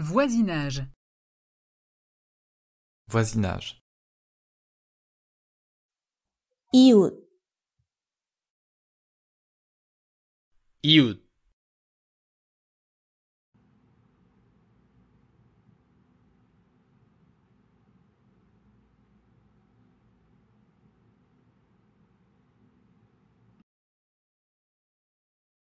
Voisinage Voisinage Iout